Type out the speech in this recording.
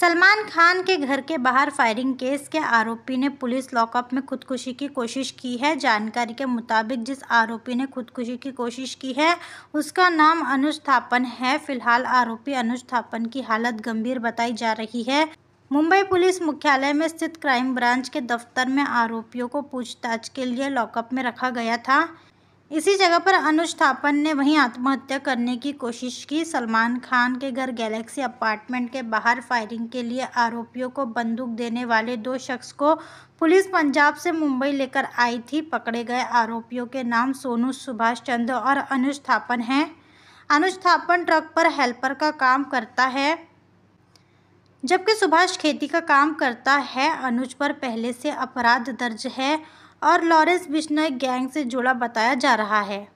सलमान खान के घर के बाहर फायरिंग केस के आरोपी ने पुलिस लॉकअप में खुदकुशी की कोशिश की है जानकारी के मुताबिक जिस आरोपी ने खुदकुशी की कोशिश की है उसका नाम अनुज थापन है फिलहाल आरोपी अनुज थापन की हालत गंभीर बताई जा रही है मुंबई पुलिस मुख्यालय में स्थित क्राइम ब्रांच के दफ्तर में आरोपियों को पूछताछ के लिए लॉकअप में रखा गया था इसी जगह पर अनुज थापन ने वहीं आत्महत्या करने की कोशिश की सलमान खान के घर गैलेक्सी अपार्टमेंट के बाहर फायरिंग के लिए आरोपियों को बंदूक देने वाले दो शख्स को पुलिस पंजाब से मुंबई लेकर आई थी पकड़े गए आरोपियों के नाम सोनू सुभाष चंद्र और अनुज थापन हैं अनुज थापन ट्रक पर हेल्पर का काम करता है जबकि सुभाष खेती का काम करता है अनुज पर पहले से अपराध दर्ज है और लॉरेंस बिश्नोई गैंग से जुड़ा बताया जा रहा है